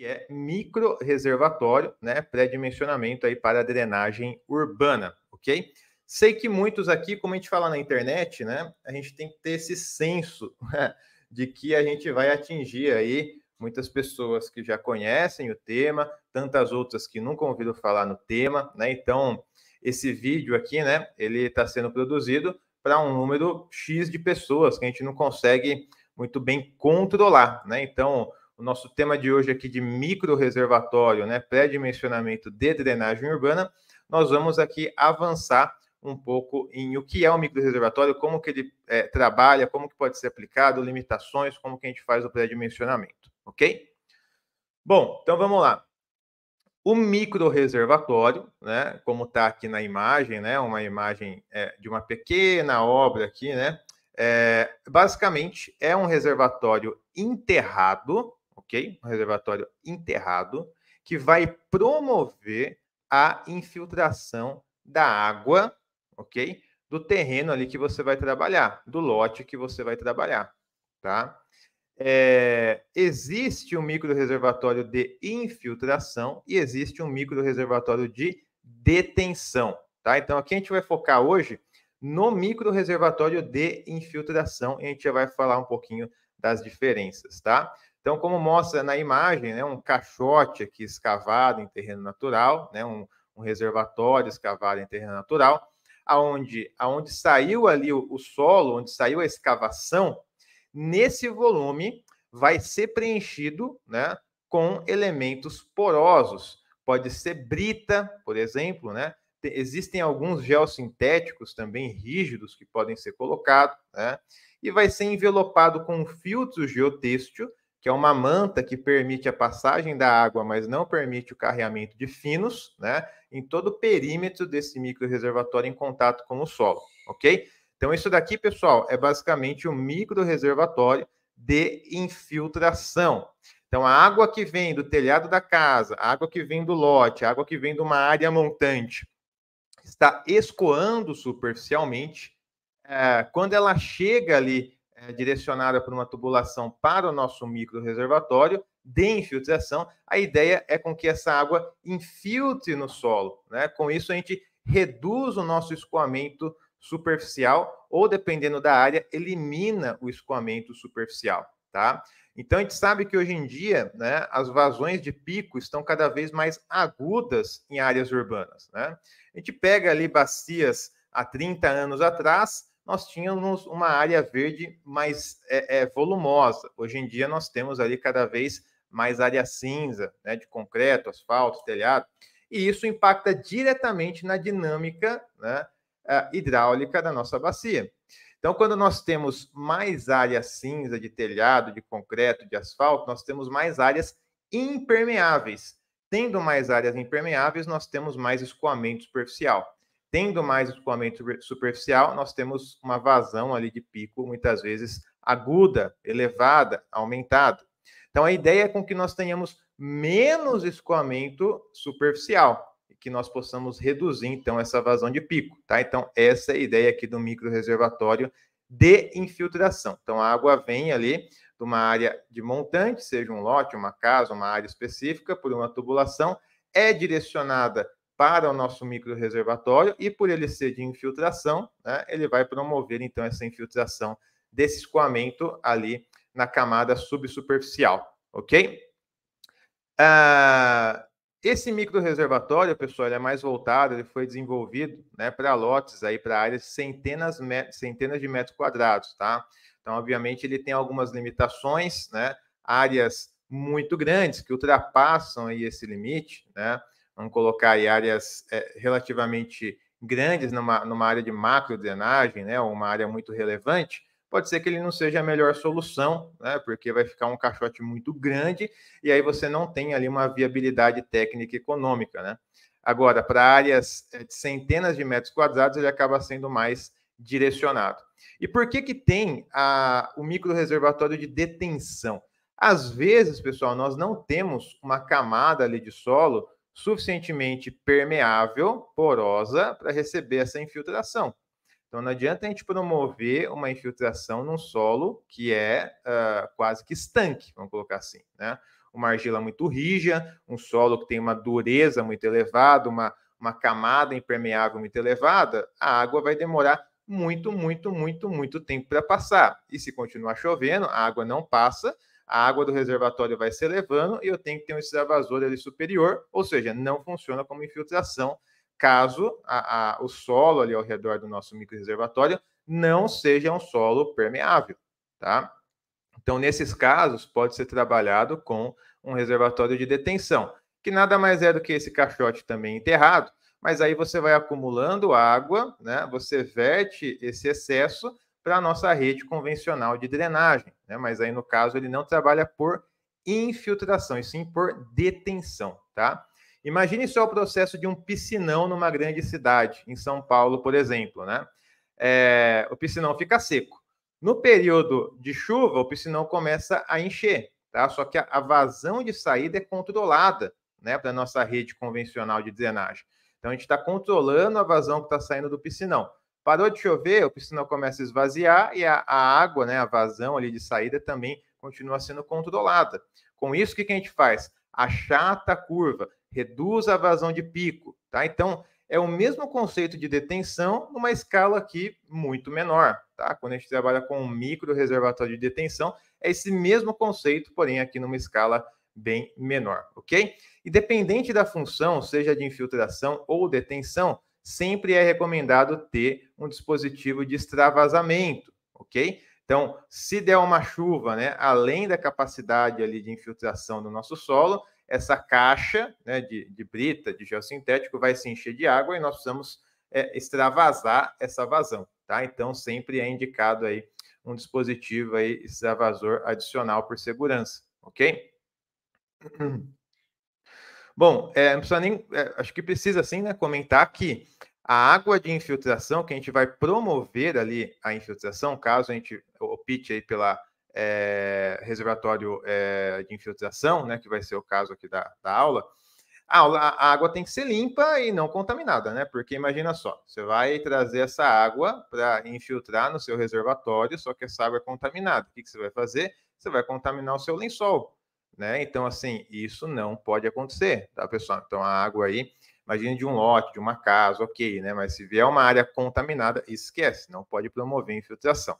que é micro-reservatório, né? Pré-dimensionamento aí para drenagem urbana, ok? Sei que muitos aqui, como a gente fala na internet, né? A gente tem que ter esse senso né? de que a gente vai atingir aí muitas pessoas que já conhecem o tema, tantas outras que nunca ouviram falar no tema, né? Então, esse vídeo aqui, né, ele está sendo produzido para um número X de pessoas que a gente não consegue muito bem controlar, né? Então, o nosso tema de hoje aqui de micro reservatório, né, pré-dimensionamento de drenagem urbana, nós vamos aqui avançar um pouco em o que é um micro reservatório, como que ele é, trabalha, como que pode ser aplicado, limitações, como que a gente faz o pré-dimensionamento, ok? Bom, então vamos lá. O micro reservatório, né, como está aqui na imagem, né, uma imagem é, de uma pequena obra aqui, né, é, basicamente é um reservatório enterrado, ok? Um reservatório enterrado que vai promover a infiltração da água, ok? Do terreno ali que você vai trabalhar, do lote que você vai trabalhar, tá? É, existe um micro reservatório de infiltração e existe um micro reservatório de detenção, tá? Então aqui a gente vai focar hoje no micro reservatório de infiltração e a gente já vai falar um pouquinho das diferenças, tá? Então, como mostra na imagem, né, um caixote aqui escavado em terreno natural, né, um, um reservatório escavado em terreno natural, aonde, aonde saiu ali o, o solo, onde saiu a escavação, nesse volume vai ser preenchido, né, com elementos porosos. Pode ser brita, por exemplo, né? existem alguns geossintéticos também rígidos que podem ser colocados, né? e vai ser envelopado com um filtro geotêxtil, que é uma manta que permite a passagem da água, mas não permite o carreamento de finos, né, em todo o perímetro desse microreservatório em contato com o solo, ok? Então, isso daqui, pessoal, é basicamente um microreservatório de infiltração. Então, a água que vem do telhado da casa, a água que vem do lote, a água que vem de uma área montante, está escoando superficialmente é, quando ela chega ali é, direcionada por uma tubulação para o nosso micro reservatório de infiltração, a ideia é com que essa água infiltre no solo. Né? Com isso, a gente reduz o nosso escoamento superficial ou, dependendo da área, elimina o escoamento superficial. Tá? Então, a gente sabe que hoje em dia né, as vazões de pico estão cada vez mais agudas em áreas urbanas. Né? A gente pega ali bacias há 30 anos atrás, nós tínhamos uma área verde mais é, é, volumosa. Hoje em dia, nós temos ali cada vez mais área cinza, né, de concreto, asfalto, telhado, e isso impacta diretamente na dinâmica né, é, hidráulica da nossa bacia. Então, quando nós temos mais área cinza de telhado, de concreto, de asfalto, nós temos mais áreas impermeáveis. Tendo mais áreas impermeáveis, nós temos mais escoamento superficial tendo mais escoamento superficial, nós temos uma vazão ali de pico, muitas vezes aguda, elevada, aumentada. Então, a ideia é com que nós tenhamos menos escoamento superficial, e que nós possamos reduzir, então, essa vazão de pico, tá? Então, essa é a ideia aqui do micro reservatório de infiltração. Então, a água vem ali de uma área de montante, seja um lote, uma casa, uma área específica, por uma tubulação, é direcionada para o nosso micro reservatório e por ele ser de infiltração, né, ele vai promover então essa infiltração desse escoamento ali na camada subsuperficial, ok? Ah, esse esse reservatório, pessoal, ele é mais voltado, ele foi desenvolvido né, para lotes aí, para áreas de centenas, centenas de metros quadrados, tá? Então, obviamente, ele tem algumas limitações, né? Áreas muito grandes que ultrapassam aí esse limite, né? vamos colocar aí áreas é, relativamente grandes numa, numa área de macro drenagem, né, uma área muito relevante, pode ser que ele não seja a melhor solução, né, porque vai ficar um caixote muito grande e aí você não tem ali uma viabilidade técnica e econômica, né. Agora, para áreas é, de centenas de metros quadrados, ele acaba sendo mais direcionado. E por que que tem a, o microreservatório de detenção? Às vezes, pessoal, nós não temos uma camada ali de solo suficientemente permeável, porosa, para receber essa infiltração. Então, não adianta a gente promover uma infiltração num solo que é uh, quase que estanque, vamos colocar assim, né? Uma argila muito rija, um solo que tem uma dureza muito elevada, uma, uma camada impermeável muito elevada, a água vai demorar muito, muito, muito, muito tempo para passar. E se continuar chovendo, a água não passa, a água do reservatório vai se elevando e eu tenho que ter um extravasor ali superior, ou seja, não funciona como infiltração caso a, a, o solo ali ao redor do nosso microreservatório não seja um solo permeável, tá? Então, nesses casos, pode ser trabalhado com um reservatório de detenção, que nada mais é do que esse caixote também enterrado, mas aí você vai acumulando água, né? Você verte esse excesso para a nossa rede convencional de drenagem né? Mas aí no caso ele não trabalha por infiltração, e sim por detenção, tá? Imagine só o processo de um piscinão numa grande cidade, em São Paulo, por exemplo, né? É, o piscinão fica seco. No período de chuva, o piscinão começa a encher, tá? Só que a, vazão de saída é controlada, né? Para nossa rede convencional de drenagem. Então a gente está controlando a vazão que está saindo do piscinão. Parou de chover, o piscina começa a esvaziar e a, a água, né, a vazão ali de saída também continua sendo controlada. Com isso, o que, que a gente faz? Achata a curva, reduz a vazão de pico, tá? Então, é o mesmo conceito de detenção numa escala aqui muito menor, tá? Quando a gente trabalha com um micro reservatório de detenção, é esse mesmo conceito, porém aqui numa escala bem menor, ok? E dependente da função, seja de infiltração ou detenção, sempre é recomendado ter um dispositivo de extravasamento, ok? Então, se der uma chuva, né, além da capacidade ali de infiltração do nosso solo, essa caixa né, de, de brita, de geossintético, vai se encher de água e nós precisamos é, extravasar essa vazão, tá? Então, sempre é indicado aí um dispositivo aí extravasor adicional por segurança, ok? Bom, é, não precisa nem, é, acho que precisa sim, né, comentar que a água de infiltração, que a gente vai promover ali a infiltração, caso a gente opte aí pela é, reservatório é, de infiltração, né, que vai ser o caso aqui da, da aula, a, aula, a água tem que ser limpa e não contaminada, né? Porque imagina só, você vai trazer essa água para infiltrar no seu reservatório, só que essa água é contaminada. O que, que você vai fazer? Você vai contaminar o seu lençol, né? Então, assim, isso não pode acontecer, tá, pessoal? Então, a água aí Imagine de um lote, de uma casa, ok, né? Mas se vier uma área contaminada, esquece, não pode promover infiltração.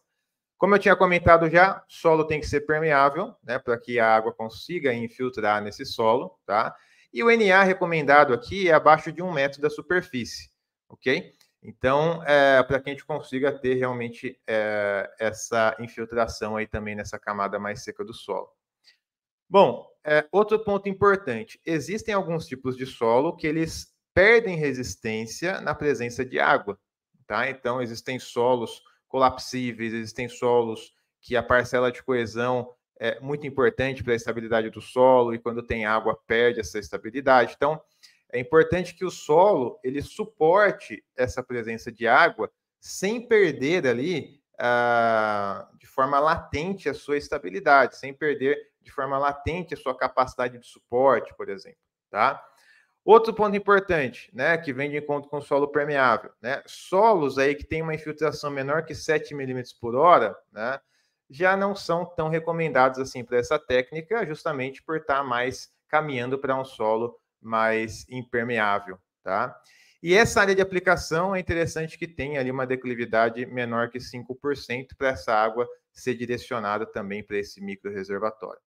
Como eu tinha comentado já, solo tem que ser permeável, né, para que a água consiga infiltrar nesse solo, tá? E o NA recomendado aqui é abaixo de um metro da superfície, ok? Então, é, para que a gente consiga ter realmente é, essa infiltração aí também nessa camada mais seca do solo. Bom, é, outro ponto importante: existem alguns tipos de solo que eles perdem resistência na presença de água. Tá? Então, existem solos colapsíveis, existem solos que a parcela de coesão é muito importante para a estabilidade do solo e quando tem água perde essa estabilidade. Então, é importante que o solo ele suporte essa presença de água sem perder ali ah, de forma latente a sua estabilidade, sem perder de forma latente a sua capacidade de suporte, por exemplo, tá? Outro ponto importante, né, que vem de encontro com solo permeável, né, solos aí que tem uma infiltração menor que 7 milímetros por hora, né, já não são tão recomendados assim para essa técnica, justamente por estar tá mais caminhando para um solo mais impermeável, tá? E essa área de aplicação é interessante que tem ali uma declividade menor que 5% para essa água ser direcionada também para esse micro reservatório.